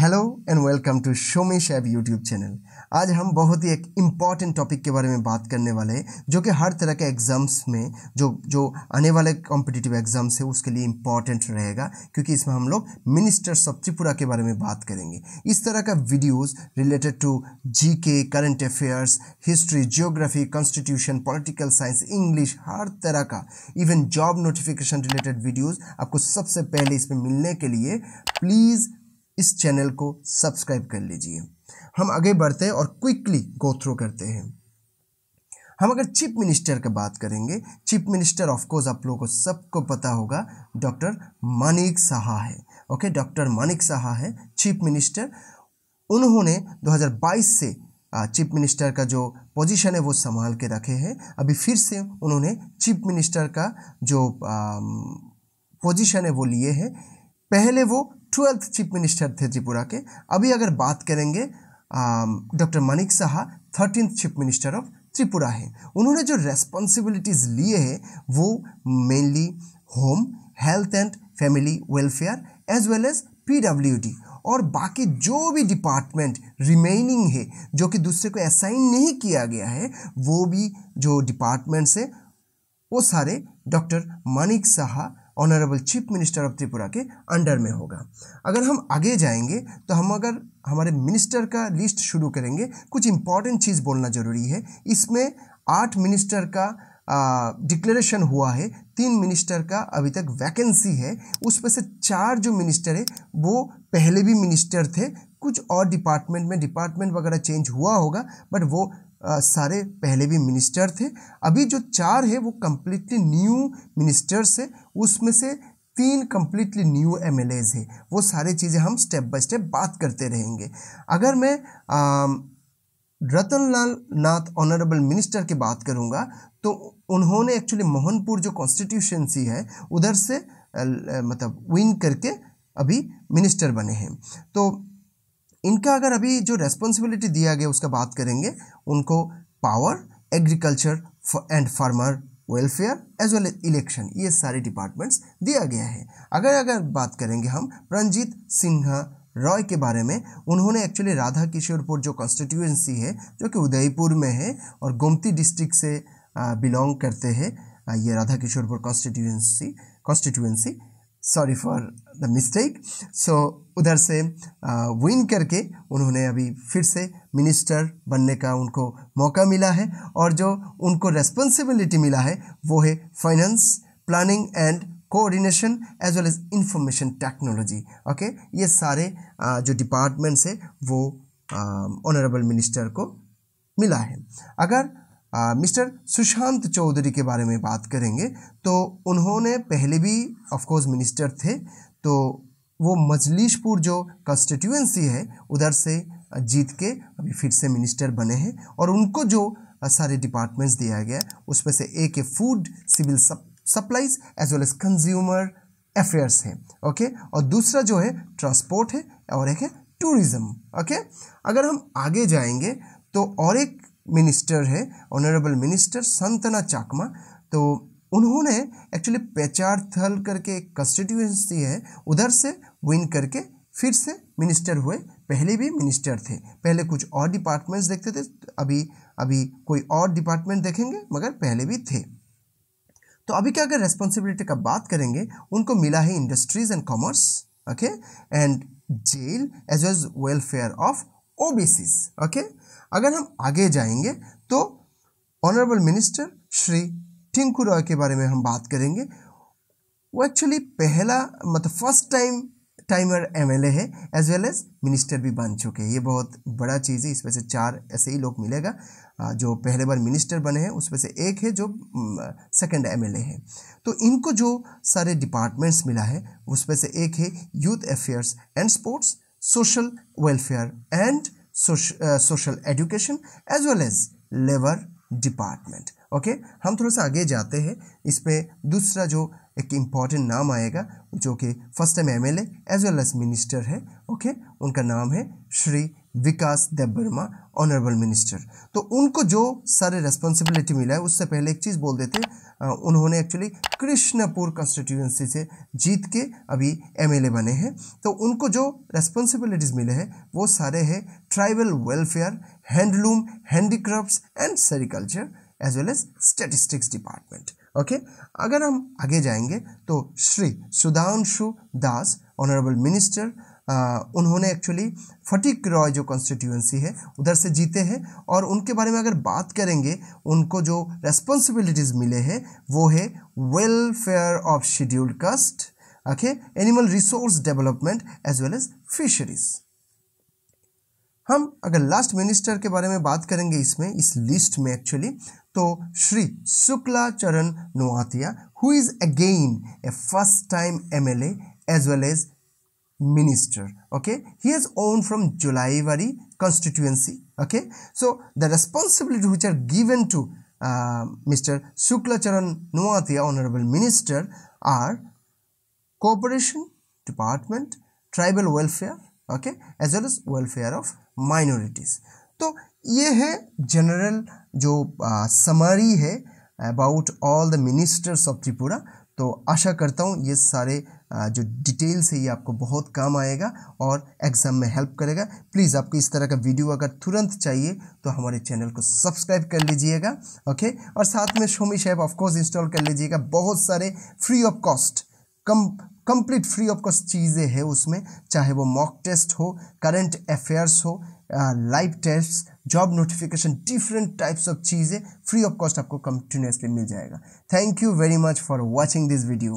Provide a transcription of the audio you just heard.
Hello and welcome to शोमी शैब YouTube channel आज हम बहुत ही एक इम्पॉर्टेंट टॉपिक के बारे में बात करने वाले हैं जो कि हर तरह के एग्ज़ाम्स में जो जो आने वाले कॉम्पिटिटिव एग्ज़ाम्स है उसके लिए इम्पॉर्टेंट रहेगा क्योंकि इसमें हम लोग मिनिस्टर्स ऑफ त्रिपुरा के बारे में बात करेंगे इस तरह का videos related to G K current affairs history geography constitution political science English हर तरह का even job notification related videos आपको सबसे पहले इसमें मिलने के लिए प्लीज़ इस चैनल को सब्सक्राइब कर लीजिए हम आगे बढ़ते हैं और क्विकली गो थ्रू करते हैं हम अगर चीफ मिनिस्टर की बात करेंगे चीफ मिनिस्टर ऑफ कोर्स आप लोगों को सबको पता होगा डॉक्टर मानिक साहा है ओके डॉक्टर मानिक साहा है चीफ मिनिस्टर उन्होंने 2022 से चीफ मिनिस्टर का जो पोजीशन है वो संभाल के रखे हैं अभी फिर से उन्होंने चीफ मिनिस्टर का जो पोजीशन है वो लिए हैं पहले वो ट्वेल्थ चीफ मिनिस्टर थे त्रिपुरा के अभी अगर बात करेंगे doctor Manik Saha thirteen chief minister of Tripura है उन्होंने जो रेस्पॉन्सिबिलिटीज़ लिए हैं वो mainly home health and family welfare as well as P और बाकी जो भी डिपार्टमेंट रिमेनिंग है जो कि दूसरे को असाइन नहीं किया गया है वो भी जो डिपार्टमेंट्स है वो सारे doctor Manik Saha honourable chief minister of Tripura के अंडर में होगा अगर हम आगे जाएंगे तो हम अगर हमारे मिनिस्टर का लिस्ट शुरू करेंगे कुछ इंपॉर्टेंट चीज़ बोलना ज़रूरी है इसमें आठ मिनिस्टर का डिक्लेरेशन हुआ है तीन मिनिस्टर का अभी तक वैकेंसी है उसमें से चार जो मिनिस्टर है वो पहले भी मिनिस्टर थे कुछ और डिपार्टमेंट में डिपार्टमेंट वगैरह चेंज हुआ होगा बट वो सारे पहले भी मिनिस्टर थे अभी जो चार है वो कम्प्लीटली न्यू मिनिस्टर्स है उसमें से तीन completely new M L As है वो सारी चीज़ें हम स्टेप बाय स्टेप बात करते रहेंगे अगर मैं रतन लाल नाथ ऑनरेबल मिनिस्टर की बात करूँगा तो उन्होंने एक्चुअली मोहनपुर जो कॉन्स्टिट्यूशनसी है उधर से मतलब विन करके अभी मिनिस्टर बने हैं तो इनका अगर अभी जो रेस्पॉन्सिबिलिटी दिया गया उसका बात करेंगे उनको power agriculture and farmer welfare as well election ये सारे डिपार्टमेंट्स दिया गया है अगर अगर बात करेंगे हम रंजीत सिन्हा रॉय के बारे में उन्होंने एक्चुअली राधा किशोरपुर जो कॉन्स्टिट्यूएंसी है जो कि उदयपुर में है और गोमती डिस्ट्रिक्ट से बिलोंग करते हैं ये Radha Kishorpur constituency constituency sorry for the mistake सो उधर से विन करके उन्होंने अभी फिर से मिनिस्टर बनने का उनको मौका मिला है और जो उनको रेस्पॉन्सिबिलिटी मिला है वो है finance planning and coordination as well as information technology okay ये सारे uh, जो डिपार्टमेंट्स है वो ऑनरेबल मिनिस्टर को मिला है अगर मिस्टर सुशांत चौधरी के बारे में बात करेंगे तो उन्होंने पहले भी ऑफकोर्स मिनिस्टर थे तो वो मजलिशपुर जो कंस्टिट्यूएंसी है उधर से जीत के अभी फिर से मिनिस्टर बने हैं और उनको जो सारे डिपार्टमेंट्स दिया गया उसमें से एक है food civil supplies as well as consumer affairs है ओके और दूसरा जो है ट्रांसपोर्ट है और एक है टूरिज्म ओके अगर हम आगे जाएंगे तो और एक मिनिस्टर है ऑनरेबल मिनिस्टर संतना चाकमा तो उन्होंने एक्चुअली पेचार थल करके एक कंस्टिट्यूंसी है उधर से विन करके फिर से मिनिस्टर हुए पहले भी मिनिस्टर थे पहले कुछ और डिपार्टमेंट्स देखते थे अभी अभी कोई और डिपार्टमेंट देखेंगे मगर पहले भी थे तो अभी क्या अगर रेस्पॉन्सिबिलिटी का बात करेंगे उनको मिला है industries and commerce okay and jail as well welfare of OBCs okay अगर हम आगे जाएंगे तो ऑनरेबल मिनिस्टर श्री टिंकू रॉय के बारे में हम बात करेंगे वो एक्चुअली पहला मतलब फर्स्ट टाइम टाइमर ए है एज वेल एज मिनिस्टर भी बन चुके हैं ये बहुत बड़ा चीज़ है इसमें से चार ऐसे ही लोग मिलेगा जो पहले बार मिनिस्टर बने हैं उसमें से एक है जो सेकंड ए है तो इनको जो सारे डिपार्टमेंट्स मिला है उसमें से एक है youth affairs and sports social welfare and social education as well as labour department okay हम थोड़ा सा आगे जाते हैं इस पर दूसरा जो एक इम्पॉर्टेंट नाम आएगा जो कि first time M L as well as minister है ओके okay? उनका नाम है श्री विकास देव वर्मा ऑनरेबल मिनिस्टर तो उनको जो सारे रेस्पॉन्सिबिलिटी मिला है उससे पहले एक चीज़ बोल देते हैं उन्होंने एक्चुअली कृष्णपुर कंस्टिट्यूंसी से जीत के अभी एमएलए बने हैं तो उनको जो रेस्पॉन्सिबिलिटीज़ मिले हैं वो सारे हैं tribal welfare handloom handicraft and sericulture as well as statistics department okay अगर हम आगे जाएंगे तो श्री सुधांशु दास ऑनरेबल मिनिस्टर उन्होंने एक्चुअली फटिक रॉय जो कॉन्स्टिट्यूंसी है उधर से जीते हैं और उनके बारे में अगर बात करेंगे उनको जो रेस्पॉन्सिबिलिटीज़ मिले हैं वो है welfare of scheduled caste okay animal resource development as well as fisheries हम अगर लास्ट मिनिस्टर के बारे में बात करेंगे इसमें इस लिस्ट में एक्चुअली तो Shri Shukla Charan Noatia who is again a first time MLA as well as minister okay he has owned from julayivari constituency okay so the responsibility which are given to uh, mr shukla charan nuatia honorable minister are cooperation department tribal welfare okay as well as welfare of minorities तो ये है general जो summary है about all the ministers of Tripura तो आशा करता हूँ ये सारे जो डिटेल्स है ये आपको बहुत काम आएगा और एग्ज़ाम में हेल्प करेगा प्लीज़ आपको इस तरह का वीडियो अगर तुरंत चाहिए तो हमारे चैनल को सब्सक्राइब कर लीजिएगा ओके और साथ में शोमिश ऐप ऑफकोर्स इंस्टॉल कर लीजिएगा बहुत सारे फ्री ऑफ कॉस्ट कम कंप्लीट फ्री ऑफ कॉस्ट चीज़ें हैं उसमें चाहे वो मॉक टेस्ट हो करंट अफेयर्स हो live test job notification different types of चीज़ें फ्री ऑफ कॉस्ट आपको कंटिन्यूसली मिल जाएगा thank you very much for watching this video